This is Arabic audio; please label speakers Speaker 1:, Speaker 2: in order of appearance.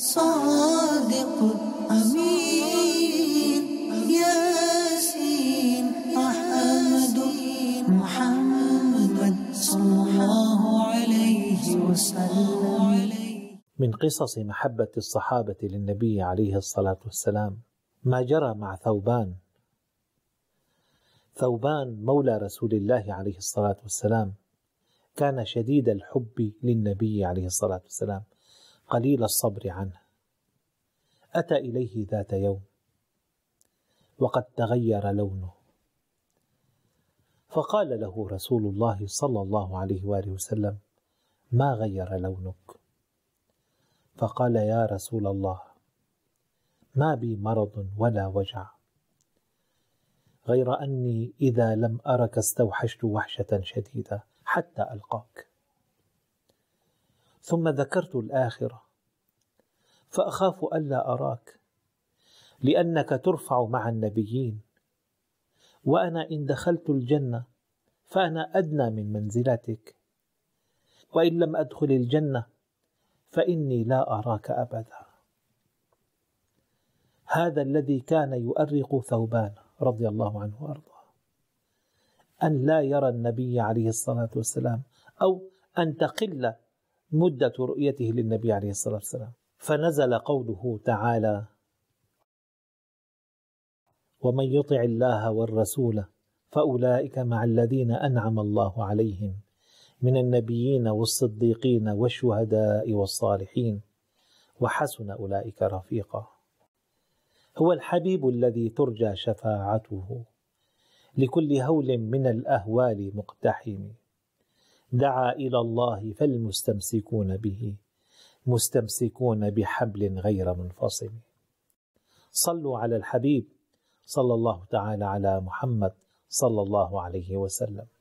Speaker 1: صادق أمين ياسين أحمد محمد صلى الله عليه وسلم من قصص محبة الصحابة للنبي عليه الصلاة والسلام ما جرى مع ثوبان ثوبان مولى رسول الله عليه الصلاة والسلام كان شديد الحب للنبي عليه الصلاة والسلام قليل الصبر عنه أتى إليه ذات يوم وقد تغير لونه فقال له رسول الله صلى الله عليه وآله وسلم ما غير لونك فقال يا رسول الله ما بي مرض ولا وجع غير أني إذا لم أرك استوحشت وحشة شديدة حتى ألقاك ثم ذكرت الآخرة فأخاف ألا أراك لأنك ترفع مع النبيين وأنا إن دخلت الجنة فأنا أدنى من منزلتك وإن لم أدخل الجنة فإني لا أراك أبدا هذا الذي كان يؤرق ثوبان رضي الله عنه وأرضاه أن لا يرى النبي عليه الصلاة والسلام أو أن تقل مدة رؤيته للنبي عليه الصلاة والسلام فنزل قوله تعالى ومن يطع الله والرسول فأولئك مع الذين أنعم الله عليهم من النبيين والصديقين والشهداء والصالحين وحسن أولئك رفيقا هو الحبيب الذي ترجى شفاعته لكل هول من الأهوال مقتحم دعا الى الله فالمستمسكون به مستمسكون بحبل غير منفصل صلوا على الحبيب صلى الله تعالى على محمد صلى الله عليه وسلم